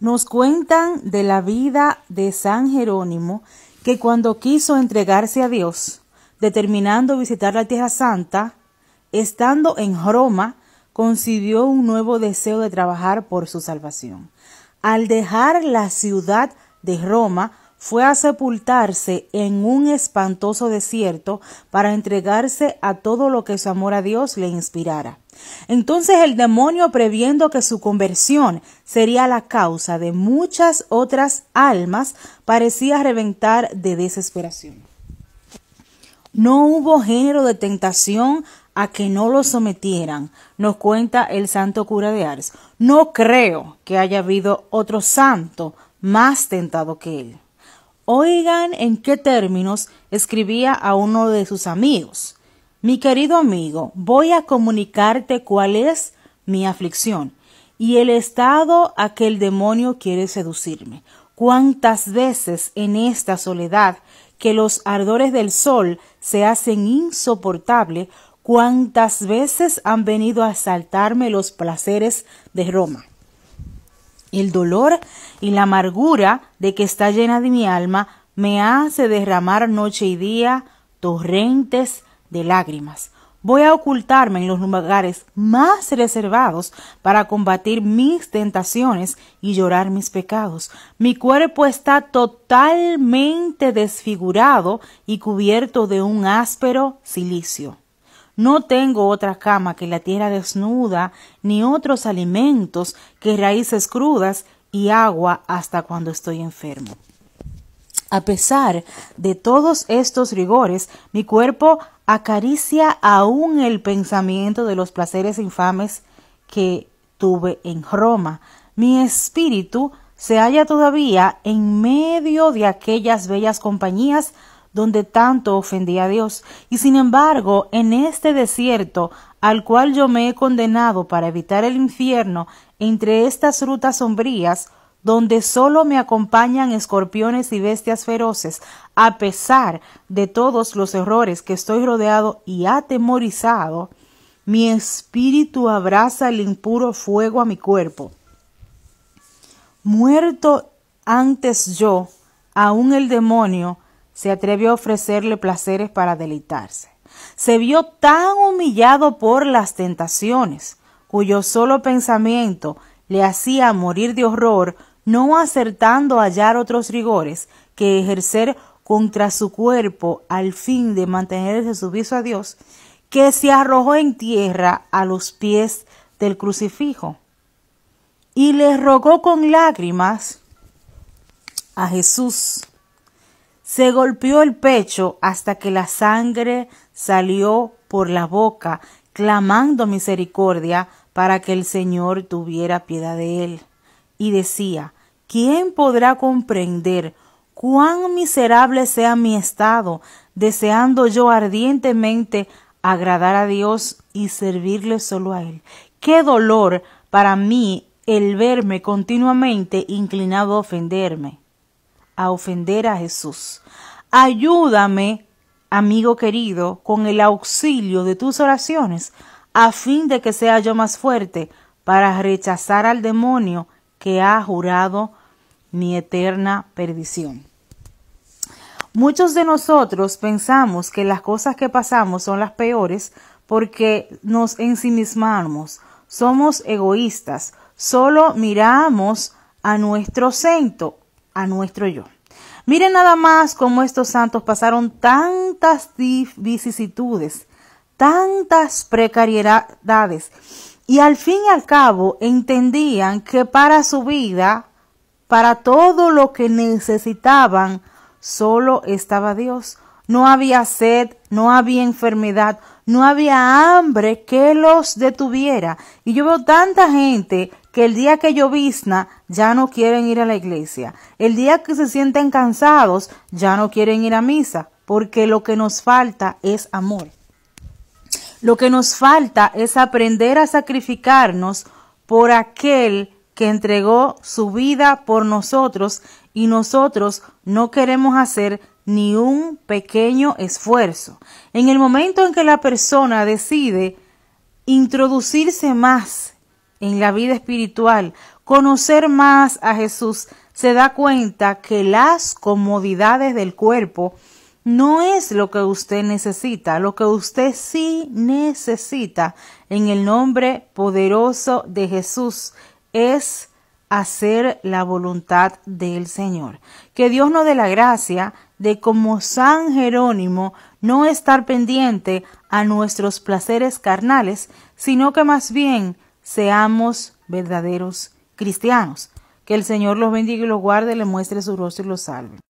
Nos cuentan de la vida de San Jerónimo que cuando quiso entregarse a Dios, determinando visitar la Tierra Santa, estando en Roma, concibió un nuevo deseo de trabajar por su salvación. Al dejar la ciudad de Roma, fue a sepultarse en un espantoso desierto para entregarse a todo lo que su amor a Dios le inspirara. Entonces el demonio, previendo que su conversión sería la causa de muchas otras almas, parecía reventar de desesperación. No hubo género de tentación a que no lo sometieran, nos cuenta el santo cura de Ars. No creo que haya habido otro santo más tentado que él. Oigan en qué términos escribía a uno de sus amigos. Mi querido amigo, voy a comunicarte cuál es mi aflicción y el estado a que el demonio quiere seducirme. Cuántas veces en esta soledad que los ardores del sol se hacen insoportable, cuántas veces han venido a asaltarme los placeres de Roma. El dolor y la amargura de que está llena de mi alma me hace derramar noche y día torrentes de lágrimas. Voy a ocultarme en los lugares más reservados para combatir mis tentaciones y llorar mis pecados. Mi cuerpo está totalmente desfigurado y cubierto de un áspero silicio. No tengo otra cama que la tierra desnuda, ni otros alimentos que raíces crudas y agua hasta cuando estoy enfermo. A pesar de todos estos rigores, mi cuerpo acaricia aún el pensamiento de los placeres infames que tuve en Roma. Mi espíritu se halla todavía en medio de aquellas bellas compañías donde tanto ofendí a Dios, y sin embargo en este desierto al cual yo me he condenado para evitar el infierno, entre estas rutas sombrías, donde solo me acompañan escorpiones y bestias feroces, a pesar de todos los errores que estoy rodeado y atemorizado, mi espíritu abraza el impuro fuego a mi cuerpo. Muerto antes yo, aún el demonio se atrevió a ofrecerle placeres para deleitarse. Se vio tan humillado por las tentaciones, cuyo solo pensamiento le hacía morir de horror no acertando a hallar otros rigores que ejercer contra su cuerpo al fin de mantenerse viso a Dios, que se arrojó en tierra a los pies del crucifijo y le rogó con lágrimas a Jesús. Se golpeó el pecho hasta que la sangre salió por la boca, clamando misericordia para que el Señor tuviera piedad de él. Y decía, ¿Quién podrá comprender cuán miserable sea mi estado, deseando yo ardientemente agradar a Dios y servirle solo a Él? Qué dolor para mí el verme continuamente inclinado a ofenderme, a ofender a Jesús. Ayúdame, amigo querido, con el auxilio de tus oraciones, a fin de que sea yo más fuerte para rechazar al demonio que ha jurado ni eterna perdición. Muchos de nosotros pensamos que las cosas que pasamos son las peores porque nos ensimismamos, somos egoístas, solo miramos a nuestro centro, a nuestro yo. Miren nada más cómo estos santos pasaron tantas vicisitudes, tantas precariedades y al fin y al cabo entendían que para su vida para todo lo que necesitaban, solo estaba Dios. No había sed, no había enfermedad, no había hambre que los detuviera. Y yo veo tanta gente que el día que llovizna ya no quieren ir a la iglesia. El día que se sienten cansados ya no quieren ir a misa, porque lo que nos falta es amor. Lo que nos falta es aprender a sacrificarnos por aquel que entregó su vida por nosotros y nosotros no queremos hacer ni un pequeño esfuerzo. En el momento en que la persona decide introducirse más en la vida espiritual, conocer más a Jesús, se da cuenta que las comodidades del cuerpo no es lo que usted necesita, lo que usted sí necesita en el nombre poderoso de Jesús es hacer la voluntad del Señor. Que Dios nos dé la gracia de como San Jerónimo no estar pendiente a nuestros placeres carnales, sino que más bien seamos verdaderos cristianos. Que el Señor los bendiga y los guarde, le muestre su rostro y los salve.